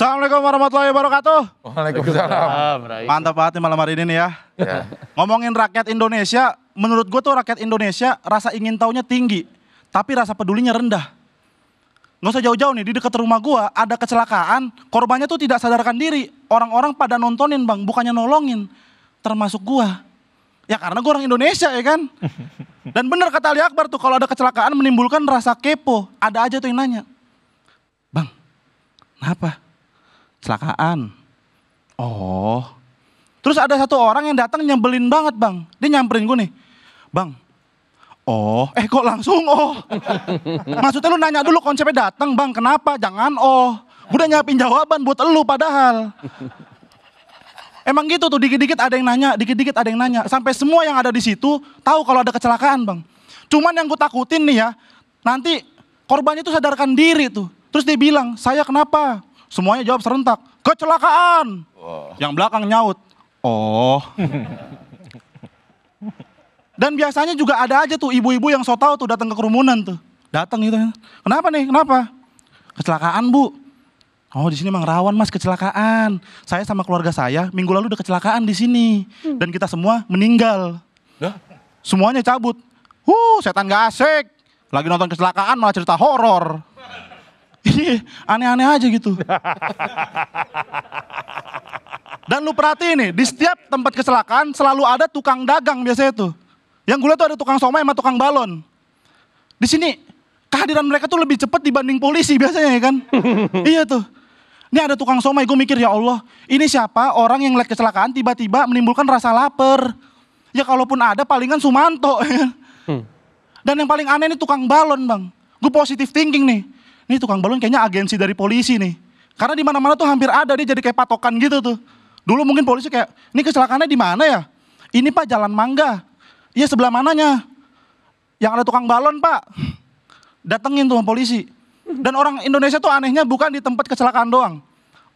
Assalamualaikum warahmatullahi wabarakatuh. Waalaikumsalam. Mantap banget nih malam hari ini nih ya. ya. Ngomongin rakyat Indonesia, menurut gue tuh rakyat Indonesia rasa ingin taunya tinggi, tapi rasa pedulinya rendah. Nggak usah jauh-jauh nih, di dekat rumah gue ada kecelakaan, korbannya tuh tidak sadarkan diri. Orang-orang pada nontonin bang, bukannya nolongin, termasuk gue. Ya karena gue orang Indonesia ya kan. Dan bener kata Ali Akbar tuh, kalau ada kecelakaan menimbulkan rasa kepo, ada aja tuh yang nanya. Bang, kenapa? Celakaan. Oh. Terus ada satu orang yang datang nyebelin banget bang. Dia nyamperin gue nih. Bang, Oh, eh kok langsung oh. Maksudnya lu nanya dulu konsepnya datang bang, kenapa? Jangan oh. Gue udah nyiapin jawaban buat lu padahal. Emang gitu tuh, dikit-dikit ada yang nanya, dikit-dikit ada yang nanya. Sampai semua yang ada di situ tahu kalau ada kecelakaan bang. Cuman yang gue takutin nih ya, nanti korbannya itu sadarkan diri tuh. Terus dia bilang, saya kenapa? Semuanya jawab serentak. Kecelakaan. oh. Yang belakang nyaut. Oh. Dan biasanya juga ada aja tuh ibu-ibu yang so tau tuh datang ke kerumunan tuh. Datang gitu. Kenapa nih? Kenapa? Kecelakaan, Bu. Oh di sini emang rawan mas kecelakaan. Saya sama keluarga saya minggu lalu udah kecelakaan di sini hmm. dan kita semua meninggal. Semuanya cabut. Huh setan gak asik. Lagi nonton kecelakaan malah cerita horor ini aneh-aneh aja gitu. Dan lu perhatiin nih, di setiap tempat kecelakaan selalu ada tukang dagang biasanya tuh. Yang gue lihat tuh ada tukang somai sama tukang balon. Di sini kehadiran mereka tuh lebih cepat dibanding polisi biasanya ya kan. iya tuh. Ini ada tukang somai, gue mikir ya Allah, ini siapa orang yang lihat kecelakaan tiba-tiba menimbulkan rasa lapar. Ya kalaupun ada palingan Sumanto. Ya kan? hmm. Dan yang paling aneh ini tukang balon bang. Gue positif thinking nih ini tukang balon kayaknya agensi dari polisi nih. Karena di mana-mana tuh hampir ada dia jadi kayak patokan gitu tuh. Dulu mungkin polisi kayak, ini kecelakaannya di mana ya? Ini Pak Jalan Mangga. Iya sebelah mananya? Yang ada tukang balon Pak. Datengin tuh polisi. Dan orang Indonesia tuh anehnya bukan di tempat kecelakaan doang.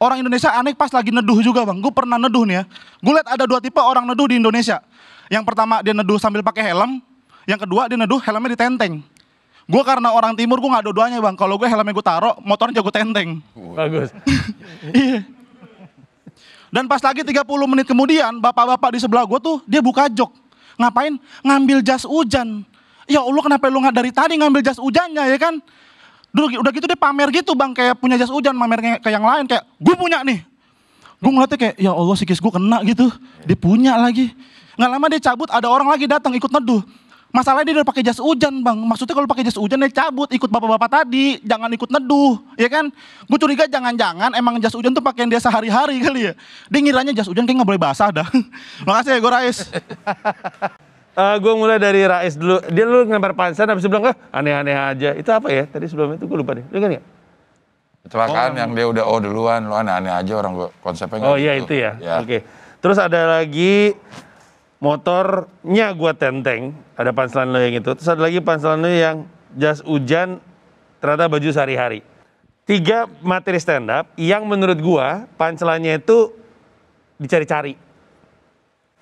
Orang Indonesia aneh pas lagi neduh juga bang. Gue pernah neduh nih ya. Gue liat ada dua tipe orang neduh di Indonesia. Yang pertama dia neduh sambil pakai helm. Yang kedua dia neduh helmnya ditenteng. Gue karena orang timur gue nggak ada doanya bang. Kalau gue helmnya gue taruh, motornya jago tenteng. Bagus. iya. Dan pas lagi 30 menit kemudian, bapak-bapak di sebelah gue tuh dia buka jok. Ngapain? Ngambil jas hujan. Ya Allah kenapa lu nggak dari tadi ngambil jas hujannya ya kan? Dulu udah gitu dia pamer gitu bang kayak punya jas hujan pamer ke yang lain kayak gue punya nih. Gue ngeliatnya kayak ya Allah sikis gue kena gitu. Dia punya lagi. Nggak lama dia cabut ada orang lagi datang ikut neduh. Masalahnya dia udah pakai jas hujan bang. Maksudnya kalau pakai jas hujan dia cabut ikut bapak-bapak tadi. Jangan ikut neduh. Ya kan? Gue curiga jangan-jangan emang jas hujan tuh pakaian dia sehari-hari kali ya. Dia ngiranya jas hujan kayak gak boleh basah dah. Makasih ya gue Rais. uh, eh, gue mulai dari Rais dulu. Dia dulu ngelempar pansan habis bilang, ah, aneh-aneh aja. Itu apa ya? Tadi sebelum itu gue lupa deh. Lu kan ya? Kecelakaan oh. yang dia udah oh duluan. Lu aneh-aneh aja orang gue konsepnya. Oh iya gitu. itu ya? ya. Oke. Okay. Terus ada lagi motornya gue tenteng ada panselan lo yang itu terus ada lagi panselan lo yang jas hujan ternyata baju sehari-hari tiga materi stand up yang menurut gue panselannya itu dicari-cari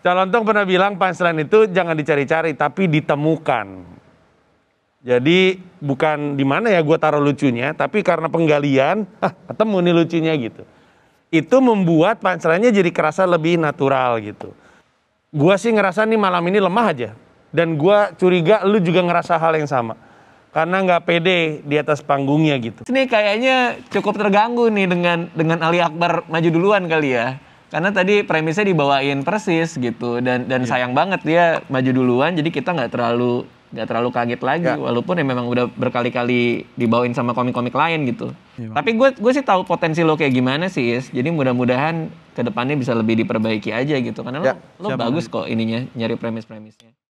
Calon tong pernah bilang panselan itu jangan dicari-cari tapi ditemukan. Jadi bukan di mana ya gue taruh lucunya, tapi karena penggalian, ah, ketemu nih lucunya gitu. Itu membuat panselannya jadi kerasa lebih natural gitu. Gua sih ngerasa nih malam ini lemah aja. Dan gua curiga lu juga ngerasa hal yang sama. Karena nggak pede di atas panggungnya gitu. Ini kayaknya cukup terganggu nih dengan dengan Ali Akbar maju duluan kali ya. Karena tadi premisnya dibawain persis gitu dan dan yeah. sayang banget dia maju duluan jadi kita nggak terlalu nggak terlalu kaget lagi gak. walaupun ya memang udah berkali-kali dibawain sama komik-komik lain gitu. Ya. Tapi gue gue sih tahu potensi lo kayak gimana sih, Is. Jadi mudah-mudahan kedepannya bisa lebih diperbaiki aja gitu karena ya. lo lo bagus kok ininya nyari premis-premisnya.